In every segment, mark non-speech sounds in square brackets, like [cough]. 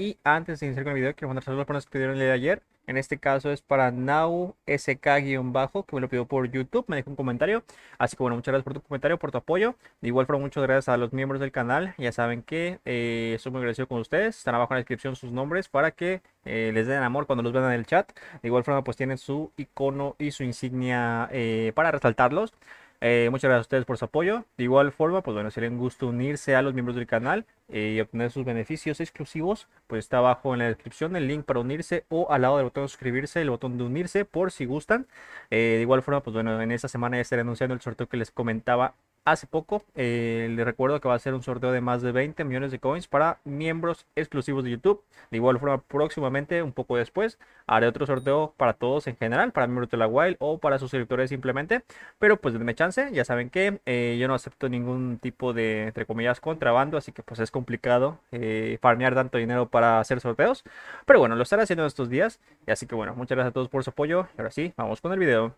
Y antes de iniciar con el video, quiero mandar saludos para los que pidieron el día de ayer. En este caso es para Nau SK-bajo, que me lo pidió por YouTube, me dejó un comentario. Así que bueno, muchas gracias por tu comentario, por tu apoyo. De igual forma, muchas gracias a los miembros del canal. Ya saben que eh, estoy muy agradecido con ustedes. Están abajo en la descripción sus nombres para que eh, les den amor cuando los vean en el chat. De igual forma, pues tienen su icono y su insignia eh, para resaltarlos. Eh, muchas gracias a ustedes por su apoyo. De igual forma, pues bueno, si les gusta unirse a los miembros del canal eh, y obtener sus beneficios exclusivos, pues está abajo en la descripción el link para unirse o al lado del botón de suscribirse, el botón de unirse por si gustan. Eh, de igual forma, pues bueno, en esta semana ya estaré anunciando el sorteo que les comentaba hace poco. Eh, les recuerdo que va a ser un sorteo de más de 20 millones de coins para miembros exclusivos de YouTube. De igual forma, próximamente, un poco después, haré otro sorteo para todos en general, para miembros de la Wild o para suscriptores simplemente. Pero pues denme chance, ya saben que eh, yo no acepto ningún tipo de, entre comillas, contrabando, así que pues es complicado eh, farmear tanto dinero para hacer sorteos. Pero bueno, lo estaré haciendo estos días. Y Así que bueno, muchas gracias a todos por su apoyo. Y ahora sí, vamos con el video.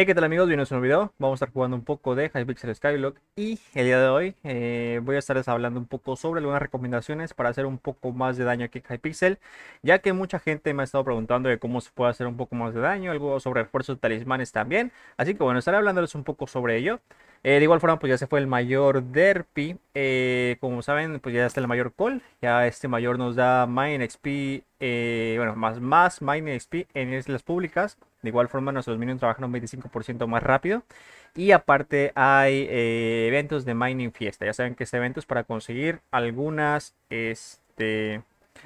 Hey, ¿qué tal amigos? Bienvenidos a un nuevo video. Vamos a estar jugando un poco de Hypixel Skyblock y el día de hoy eh, voy a estarles hablando un poco sobre algunas recomendaciones para hacer un poco más de daño aquí en Hypixel, ya que mucha gente me ha estado preguntando de cómo se puede hacer un poco más de daño, algo sobre refuerzos de talismanes también, así que bueno, estaré hablándoles un poco sobre ello. Eh, de igual forma, pues ya se fue el mayor Derpy. Eh, como saben, pues ya está el mayor Call. Ya este mayor nos da Mine XP, eh, bueno, más más Mine XP en islas públicas. De igual forma, nuestros minions trabajan un 25% más rápido. Y aparte hay eventos de Mining Fiesta. Ya saben que este evento es para conseguir algunas, este...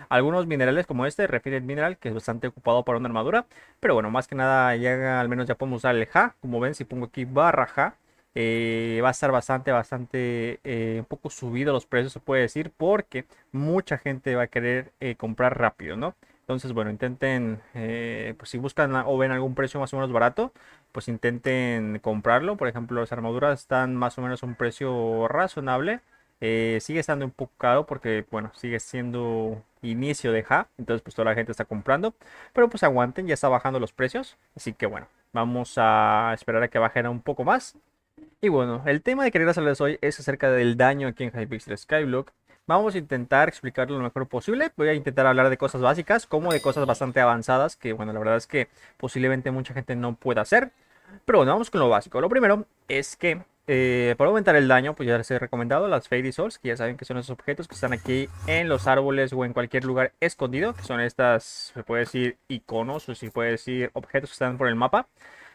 Algunos minerales como este, Refined Mineral, que es bastante ocupado para una armadura. Pero bueno, más que nada, ya al menos ya podemos usar el Ja. Como ven, si pongo aquí barra Ja, eh, va a estar bastante, bastante, eh, un poco subido los precios, se puede decir, porque mucha gente va a querer eh, comprar rápido, ¿no? Entonces, bueno, intenten, pues si buscan o ven algún precio más o menos barato, pues intenten comprarlo. Por ejemplo, las armaduras están más o menos a un precio razonable. sigue estando un poco caro porque, bueno, sigue siendo inicio de ja, entonces pues toda la gente está comprando, pero pues aguanten, ya está bajando los precios, así que bueno, vamos a esperar a que bajen un poco más y bueno, el tema de querer hacerles hoy es acerca del daño aquí en Hypixel Skyblock. Vamos a intentar explicarlo lo mejor posible. Voy a intentar hablar de cosas básicas como de cosas bastante avanzadas que, bueno, la verdad es que posiblemente mucha gente no pueda hacer. Pero bueno, vamos con lo básico. Lo primero es que eh, para aumentar el daño, pues ya les he recomendado las Fairy Souls, que ya saben que son esos objetos que están aquí en los árboles o en cualquier lugar escondido, que son estas, se puede decir, iconos o se puede decir objetos que están por el mapa.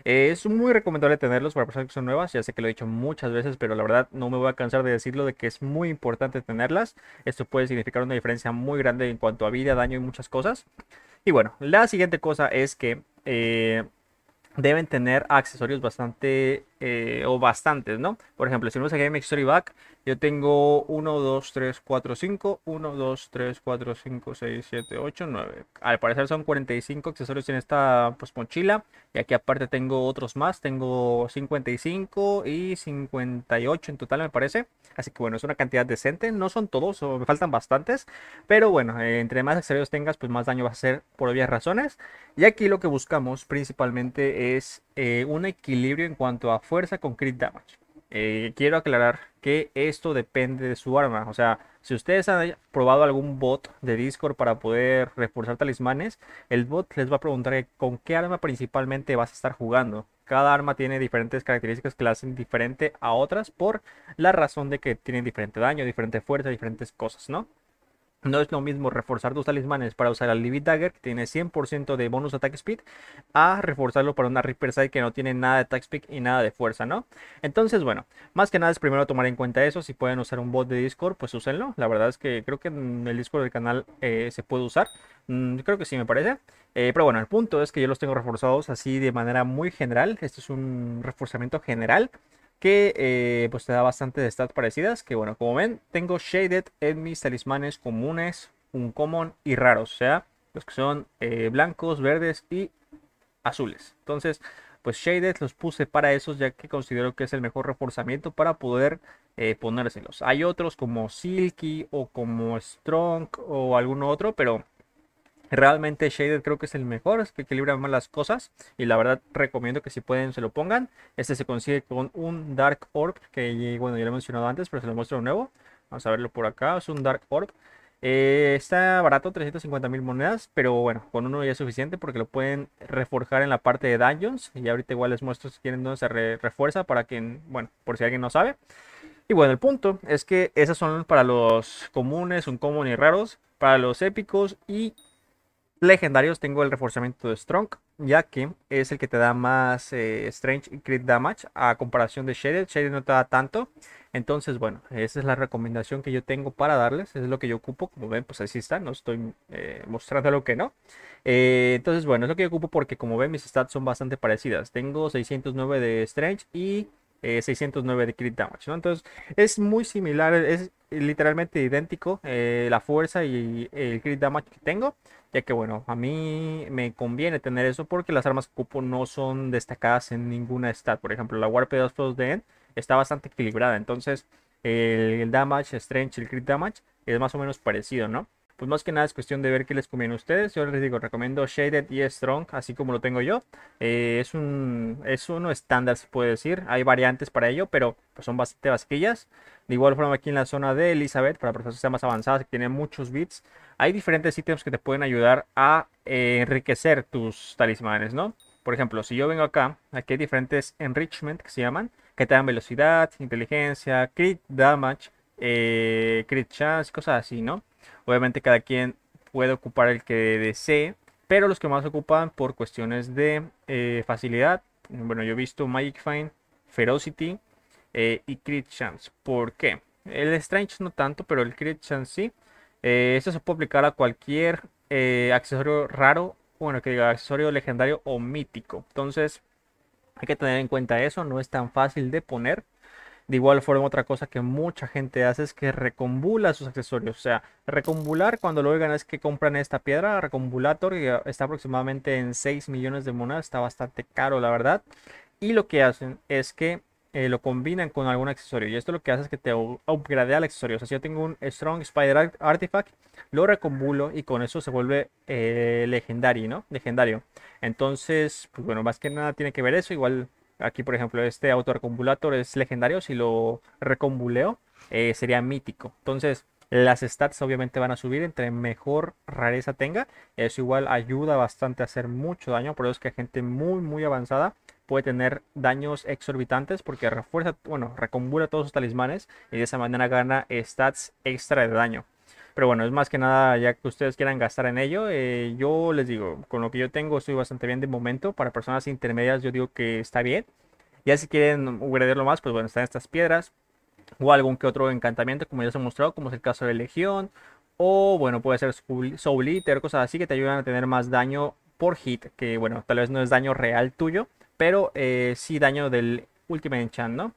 Eh, es muy recomendable tenerlos para personas que son nuevas, ya sé que lo he dicho muchas veces, pero la verdad no me voy a cansar de decirlo de que es muy importante tenerlas. Esto puede significar una diferencia muy grande en cuanto a vida, daño y muchas cosas. Y bueno, la siguiente cosa es que eh, deben tener accesorios bastante eh, o bastantes, ¿no? Por ejemplo, si vemos en mi Story Back, yo tengo 1, 2, 3, 4, 5, 1, 2, 3, 4, 5, 6, 7, 8, 9. Al parecer son 45 accesorios en esta pues, mochila. Y aquí aparte tengo otros más. Tengo 55 y 58 en total, me parece. Así que bueno, es una cantidad decente. No son todos, o me faltan bastantes. Pero bueno, eh, entre más accesorios tengas, pues más daño vas a hacer por obvias razones. Y aquí lo que buscamos principalmente es eh, un equilibrio en cuanto a fuerza con crit damage. Eh, quiero aclarar que esto depende de su arma. O sea, si ustedes han probado algún bot de Discord para poder reforzar talismanes, el bot les va a preguntar con qué arma principalmente vas a estar jugando. Cada arma tiene diferentes características que la hacen diferente a otras por la razón de que tienen diferente daño, diferente fuerza, diferentes cosas, ¿no? No es lo mismo reforzar tus talismanes para usar al Livid Dagger, que tiene 100% de bonus attack speed, a reforzarlo para una Reaper Side que no tiene nada de attack speed y nada de fuerza, ¿no? Entonces, bueno, más que nada es primero tomar en cuenta eso. Si pueden usar un bot de Discord, pues úsenlo. La verdad es que creo que en el Discord del canal eh, se puede usar. Mm, creo que sí, me parece. Eh, pero bueno, el punto es que yo los tengo reforzados así de manera muy general. Este es un reforzamiento general que eh, pues te da bastante de stats parecidas. Que bueno, como ven, tengo Shaded en mis talismanes comunes, un common y raros. O sea, los que son eh, blancos, verdes y azules. Entonces, pues Shaded los puse para esos ya que considero que es el mejor reforzamiento para poder eh, ponérselos. Hay otros como Silky o como Strong o alguno otro, pero Realmente shader creo que es el mejor, es que equilibra más las cosas y la verdad recomiendo que si pueden se lo pongan. Este se consigue con un Dark Orb que bueno ya lo he mencionado antes pero se lo muestro de nuevo. Vamos a verlo por acá, es un Dark Orb. Eh, está barato, 350 mil monedas, pero bueno, con uno ya es suficiente porque lo pueden reforjar en la parte de dungeons. Y ahorita igual les muestro si quieren dónde se refuerza para quien, bueno, por si alguien no sabe. Y bueno, el punto es que esas son para los comunes, un común y raros, para los épicos y legendarios tengo el reforzamiento de Strong, ya que es el que te da más eh, Strange y Crit Damage a comparación de Shaded. Shaded no te da tanto. Entonces, bueno, esa es la recomendación que yo tengo para darles. Es lo que yo ocupo. Como ven, pues así está. No estoy eh, mostrando lo que no. Eh, entonces, bueno, es lo que yo ocupo porque, como ven, mis stats son bastante parecidas. Tengo 609 de Strange y 609 de Crit Damage. Entonces, es muy similar. Es literalmente idéntico la fuerza y el Crit Damage que tengo ya que bueno, a mí me conviene tener eso porque las armas que ocupo no son destacadas en ninguna stat. Por ejemplo, la Warped de 2 de está bastante equilibrada, entonces el, el damage, strength, el crit damage es más o menos parecido, ¿no? pues más que nada es cuestión de ver qué les conviene a ustedes. Yo les digo, recomiendo Shaded y Strong, así como lo tengo yo. Eh, es, un, es uno estándar, se puede decir. Hay variantes para ello, pero pues, son bastante vasquillas. De igual forma aquí en la zona de Elizabeth, para que sean más avanzadas, que tienen muchos bits, hay diferentes ítems que te pueden ayudar a eh, enriquecer tus talismanes, ¿no? Por ejemplo, si yo vengo acá, aquí hay diferentes enrichment que se llaman, que te dan velocidad, inteligencia, crit damage, eh, crit chance, cosas así, ¿no? Obviamente cada quien puede ocupar el que desee, pero los que más ocupan por cuestiones de eh, facilidad, bueno, yo he visto Magic Find, Ferocity eh, y Crit Chance. ¿Por qué? El Strange no tanto, pero el Crit Chance sí. Eh, esto se puede aplicar a cualquier eh, accesorio raro, bueno, que diga accesorio legendario o mítico. Entonces, hay que tener en cuenta eso, no es tan fácil de poner. De igual forma, otra cosa que mucha gente hace es que recombula sus accesorios. O sea, recombular, cuando lo oigan, es que compran esta piedra, recombulator, que ah, está aproximadamente en 6 millones de monedas, está bastante caro, la verdad. Y lo que hacen es que eh, lo combinan con algún accesorio. Y esto lo que hace es que te upgradea el accesorio. O sea, si yo tengo un Strong Spider Artifact, lo recombulo y con eso se vuelve eh, legendario, ¿no? Legendario. Entonces, pues bueno, más que nada tiene que ver eso. Igual Aquí, por ejemplo, este auto recombulator es legendario. Si lo recombuleo, eh, sería mítico. Entonces, las stats obviamente van a subir. Entre mejor rareza tenga, eso igual ayuda bastante a hacer mucho daño. Por eso es que gente muy, muy avanzada puede tener daños exorbitantes porque refuerza, bueno, recombula todos sus talismanes y de esa manera gana stats extra de daño. Pero bueno, es más que nada ya que ustedes quieran gastar en ello. Eh, yo les digo, con lo que yo tengo estoy bastante bien de momento. Para personas intermedias yo digo que está bien. Ya si quieren agredirlo más, pues bueno, están estas piedras. O algún que otro encantamiento, como ya se ha mostrado, como es el caso de Legión. O bueno, puede ser Soul Eater, cosas así que te ayudan a tener más daño por hit. Que bueno, tal vez no es daño real tuyo, pero eh, sí daño del Ultimate Enchant, ¿no?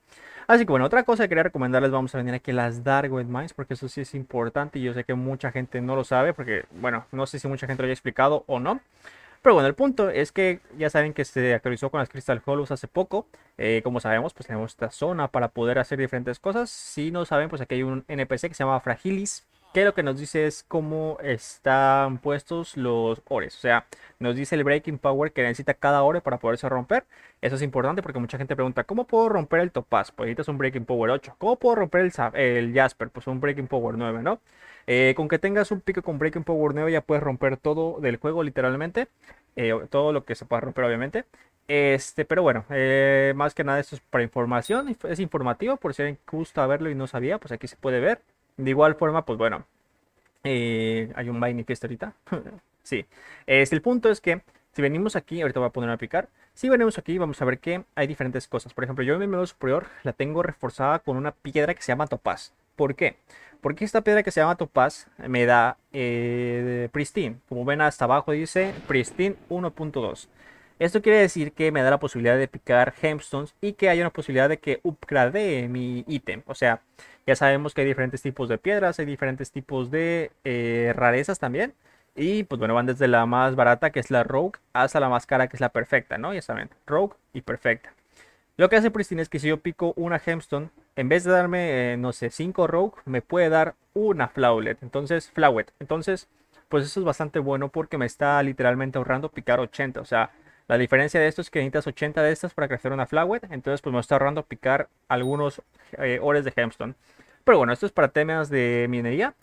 Así ah, que bueno, otra cosa que quería recomendarles, vamos a venir aquí las Dark Mines, porque eso sí es importante y yo sé que mucha gente no lo sabe, porque bueno, no sé si mucha gente lo haya explicado o no. Pero bueno, el punto es que ya saben que se actualizó con las Crystal Hollows hace poco. Eh, como sabemos, pues tenemos esta zona para poder hacer diferentes cosas. Si no saben, pues aquí hay un NPC que se llama Fragilis que lo que nos dice es cómo están puestos los ores. O sea, nos dice el breaking power que necesita cada ore para poderse romper. Eso es importante porque mucha gente pregunta, ¿cómo puedo romper el topaz? Pues necesitas un breaking power 8. ¿Cómo puedo romper el, jasper? Pues un breaking power 9, ¿no? Eh, con que tengas un pico con breaking power 9 ya puedes romper todo del juego literalmente. Eh, todo lo que se pueda romper obviamente. Este, pero bueno, eh, más que nada esto es para información, es informativo, por si alguien gusta verlo y no sabía, pues aquí se puede ver. De igual forma, pues bueno, eh, hay un buy ahorita. [laughs] sí, este, el punto es que si venimos aquí, ahorita voy a poner a aplicar. Si venimos aquí, vamos a ver que hay diferentes cosas. Por ejemplo, yo en mi menú superior la tengo reforzada con una piedra que se llama topaz. ¿Por qué? Porque esta piedra que se llama topaz me da eh, pristine. Como ven hasta abajo dice pristine 1.2. Esto quiere decir que me da la posibilidad de picar gemstones y que hay una posibilidad de que Upgrade mi ítem. O sea, ya sabemos que hay diferentes tipos de piedras, hay diferentes tipos de eh, rarezas también. Y pues bueno, van desde la más barata que es la Rogue hasta la más cara que es la perfecta, ¿no? Ya saben, Rogue y perfecta. Lo que hace Pristine es que si yo pico una gemstone, en vez de darme, eh, no sé, 5 Rogue, me puede dar una Flawlet. Entonces, Flawlet. Entonces, pues eso es bastante bueno porque me está literalmente ahorrando picar 80. O sea, la diferencia de esto es que necesitas 80 de estas para crecer una flower. Entonces, pues me está ahorrando picar algunos eh, ores de Gemstone. Pero bueno, esto es para temas de minería.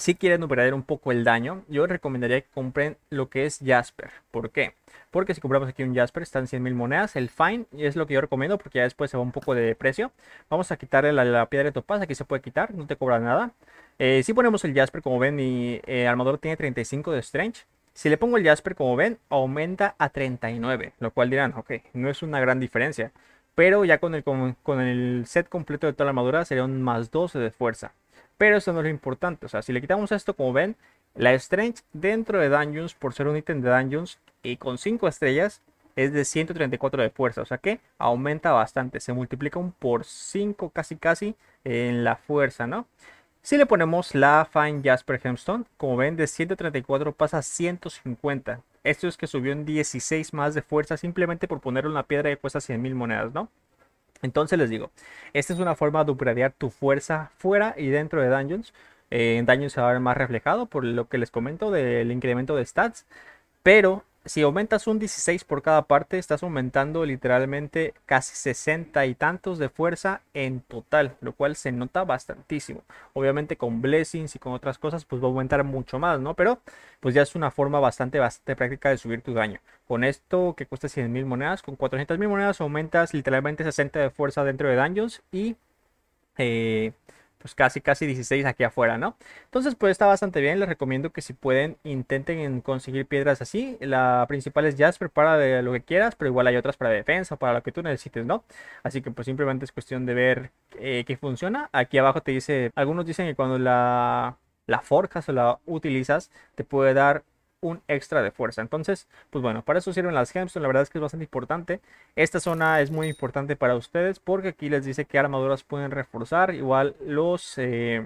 Si quieren operar un poco el daño, yo recomendaría que compren lo que es Jasper. ¿Por qué? Porque si compramos aquí un Jasper, están 100.000 monedas. El Fine es lo que yo recomiendo porque ya después se va un poco de precio. Vamos a quitarle la, piedra de topaz. Aquí se puede quitar, no te cobra nada. Eh, si ponemos el Jasper, como ven, mi eh, armador tiene 35 de Strange. Si le pongo el Jasper, como ven, aumenta a 39, lo cual dirán, ok, no es una gran diferencia. Pero ya con el, con, el set completo de toda la armadura sería un más 12 de fuerza. Pero eso no es lo importante, o sea, si le quitamos esto, como ven, la Strength dentro de Dungeons, por ser un ítem de Dungeons, y con 5 estrellas, es de 134 de fuerza, o sea que aumenta bastante, se multiplica un por 5 casi casi en la fuerza, ¿no? Si le ponemos la Fine Jasper Hemstone, como ven, de 134 pasa a 150. Esto es que subió en 16 más de fuerza simplemente por poner una piedra que cuesta 100.000 monedas, ¿no? Entonces les digo, esta es una forma de upgradear tu fuerza fuera y dentro de Dungeons. Eh, en Dungeons se va a ver más reflejado por lo que les comento del incremento de stats. Pero si aumentas un 16 por cada parte, estás aumentando literalmente casi 60 y tantos de fuerza en total, lo cual se nota bastantísimo. Obviamente con blessings y con otras cosas, pues va a aumentar mucho más, ¿no? Pero pues ya es una forma bastante, bastante práctica de subir tu daño. Con esto que cuesta 100.000 monedas, con 400.000 monedas aumentas literalmente 60 de fuerza dentro de daños y... Eh, pues casi casi 16 aquí afuera, ¿no? Entonces pues está bastante bien, les recomiendo que si pueden intenten conseguir piedras así, la principal es Jasper para de lo que quieras, pero igual hay otras para defensa, para lo que tú necesites, ¿no? Así que pues simplemente es cuestión de ver eh, qué funciona, aquí abajo te dice, algunos dicen que cuando la la forjas o la utilizas, te puede dar un extra de fuerza. Entonces, pues bueno, para eso sirven las gemstones. La verdad es que es bastante importante. Esta zona es muy importante para ustedes porque aquí les dice que armaduras pueden reforzar. Igual los... Eh,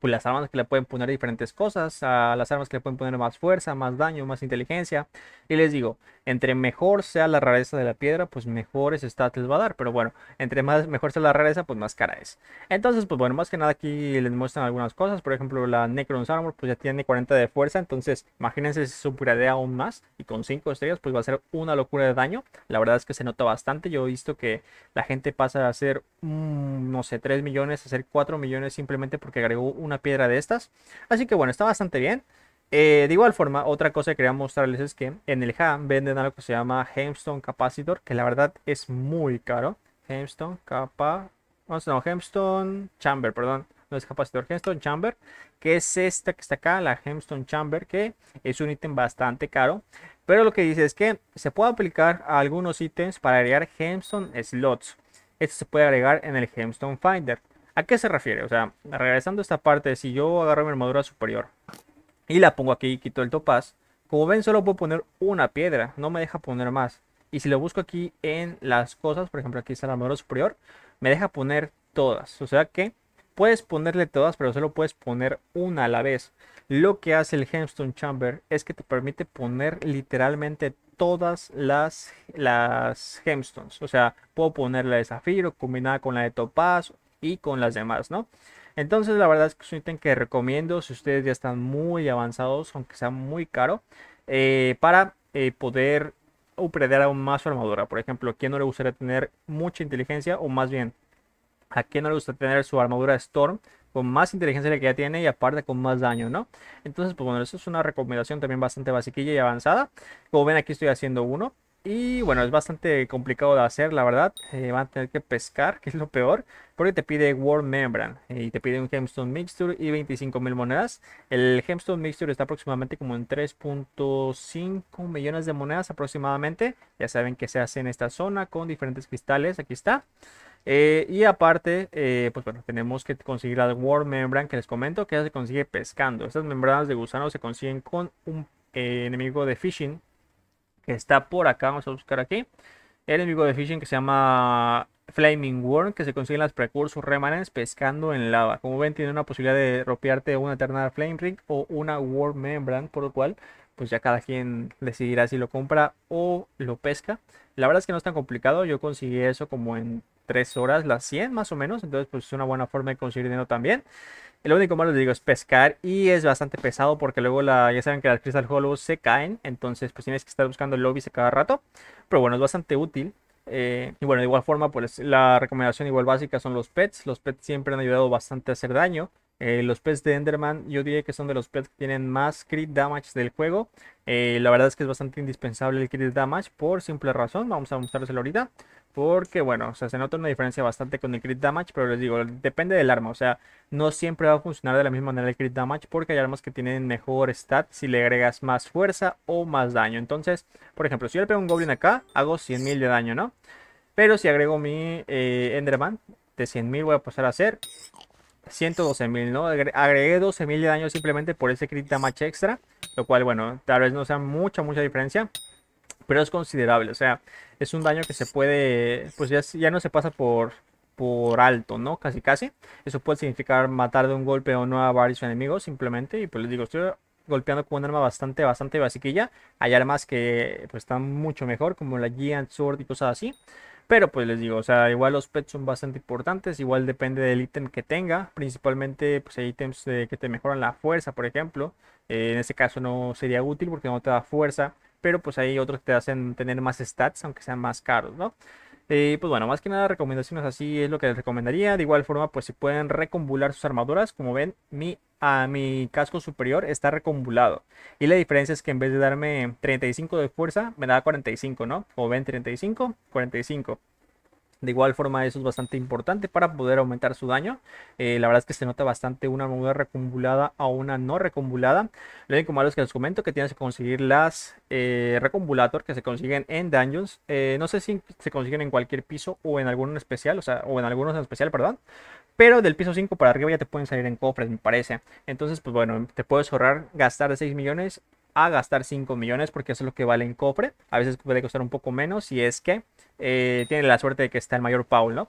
pues las armas que le pueden poner diferentes cosas, a las armas que le pueden poner más fuerza, más daño, más inteligencia. Y les digo, entre mejor sea la rareza de la piedra, pues mejores stats les va a dar. Pero bueno, entre más mejor sea la rareza, pues más cara es. Entonces, pues bueno, más que nada aquí les muestran algunas cosas. Por ejemplo, la Necron's Armor, pues ya tiene 40 de fuerza. Entonces, imagínense si de aún más. Y con 5 estrellas, pues va a ser una locura de daño. La verdad es que se nota bastante. Yo he visto que la gente pasa a hacer, mm, no sé, 3 millones, a hacer 4 millones simplemente porque agregó un una piedra de estas. Así que bueno, está bastante bien. Eh, de igual forma, otra cosa que quería mostrarles es que en el HAM venden algo que se llama Hemstone Capacitor, que la verdad es muy caro. Hemstone capa... No, Hemstone Chamber, perdón. No es capacitor, Hemstone Chamber, que es esta que está acá, la Hemstone Chamber, que es un ítem bastante caro. Pero lo que dice es que se puede aplicar a algunos ítems para agregar Hemstone Slots. Esto se puede agregar en el Hemstone Finder. ¿A qué se refiere? O sea, regresando a esta parte, si yo agarro mi armadura superior y la pongo aquí, y quito el topaz, como ven solo puedo poner una piedra, no me deja poner más. Y si lo busco aquí en las cosas, por ejemplo aquí está la armadura superior, me deja poner todas. O sea que puedes ponerle todas, pero solo puedes poner una a la vez. Lo que hace el Hemstone Chamber es que te permite poner literalmente todas las, las gemstones. O sea, puedo poner la de zafiro combinada con la de topaz y con las demás, ¿no? Entonces la verdad es que es un ítem que recomiendo si ustedes ya están muy avanzados, aunque sea muy caro, eh, para eh, poder upgradear aún más su armadura. Por ejemplo, ¿a quién no le gustaría tener mucha inteligencia? O más bien, ¿a quién no le gusta tener su armadura Storm? con más inteligencia que ya tiene y aparte con más daño, ¿no? Entonces, pues bueno, eso es una recomendación también bastante basiquilla y avanzada. Como ven, aquí estoy haciendo uno. Y bueno, es bastante complicado de hacer, la verdad. Eh, van a tener que pescar, [laughs] que es lo peor. Porque te pide War Membran eh, y te pide un Gemstone Mixture y 25.000 monedas. El Gemstone Mixture está aproximadamente como en 3.5 millones de monedas aproximadamente. Ya saben que se hace en esta zona con diferentes cristales. Aquí está. Eh, y aparte, pues bueno, tenemos que conseguir la warm Membran que les comento, que ya se consigue pescando. Estas membranas de gusano se consiguen con un enemigo de fishing está por acá, vamos a buscar aquí. El enemigo de Fishing que se llama Flaming Worm, que se consigue en las precursor remanes pescando en lava. Como ven, tiene una posibilidad de ropearte una Eternal Flame Ring o una Worm Membrane, por lo cual, pues ya cada quien decidirá si lo compra o lo pesca. La verdad es que no es tan complicado, yo conseguí eso como en 3 horas las 100 más o menos. Entonces, pues es una buena forma de conseguir dinero también. el único malo, les digo, es pescar y es bastante pesado porque luego ya saben que las Crystal Hollow se caen. Entonces, pues tienes que estar buscando lobby a cada rato. Pero bueno, es bastante útil. Eh, y bueno, de igual forma, pues la recomendación igual básica son los pets. Los pets siempre han ayudado bastante a hacer daño. Eh, los pets de Enderman, yo diría que son de los pets que tienen más crit damage del juego. Eh, la verdad es que es bastante indispensable el crit damage por simple razón. Vamos a mostrarles ahorita. Porque bueno, o sea, se nota una diferencia bastante con el crit damage, pero les digo, depende del arma, o sea, no siempre va a funcionar de la misma manera el crit damage porque hay armas que tienen mejor stat si le agregas más fuerza o más daño. Entonces, por ejemplo, si yo le pego un goblin acá, hago 100.000 de daño, ¿no? Pero si agrego mi eh, Enderman, de 100.000 voy a pasar a hacer 112.000, ¿no? Agregué 12.000 de daño simplemente por ese crit damage extra, lo cual, bueno, tal vez no sea mucha, mucha diferencia pero es considerable, o sea, es un daño que se puede, pues ya, no se pasa por, por alto, ¿no? Casi casi. Eso puede significar matar de un golpe o no a varios enemigos simplemente. Y pues les digo, estoy golpeando con un arma bastante, bastante basiquilla. Hay armas que pues están mucho mejor, como la Giant Sword y cosas así. Pero pues les digo, o sea, igual los pets son bastante importantes, igual depende del ítem que tenga. Principalmente pues hay ítems eh, que te mejoran la fuerza, por ejemplo. Eh, en este caso no sería útil porque no te da fuerza pero pues hay otros que te hacen tener más stats, aunque sean más caros, ¿no? Eh, pues bueno, más que nada recomendaciones así es lo que les recomendaría. De igual forma, pues si pueden recombular sus armaduras, como ven, mi, a mi casco superior está recombulado. Y la diferencia es que en vez de darme 35 de fuerza, me da 45, ¿no? o ven, 35, 45. De igual forma, eso es bastante importante para poder aumentar su daño. Eh, la verdad es que se nota bastante una muda recumbulada a una no recumbulada. Lo único malo es que les comento que tienes que conseguir las eh, que se consiguen en dungeons. Eh, no sé si se consiguen en cualquier piso o en alguno especial, o sea, o en algunos en especial, perdón. Pero del piso 5 para arriba ya te pueden salir en cofres, me parece. Entonces, pues bueno, te puedes ahorrar gastar de 6 millones a gastar 5 millones porque eso es lo que vale en cofre. A veces puede costar un poco menos y es que eh, tiene la suerte de que está el mayor Paul, ¿no?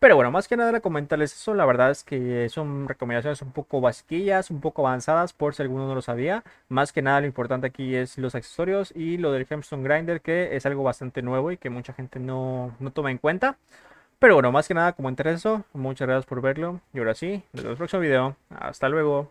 Pero bueno, más que nada comentarles eso, la verdad es que son recomendaciones un poco basquillas un poco avanzadas, por si alguno no lo sabía. Más que nada lo importante aquí es los accesorios y lo del Hemstone Grinder, que es algo bastante nuevo y que mucha gente no, toma en cuenta. Pero bueno, más que nada comentar eso, muchas gracias por verlo y ahora sí, nos vemos en el próximo video. Hasta luego.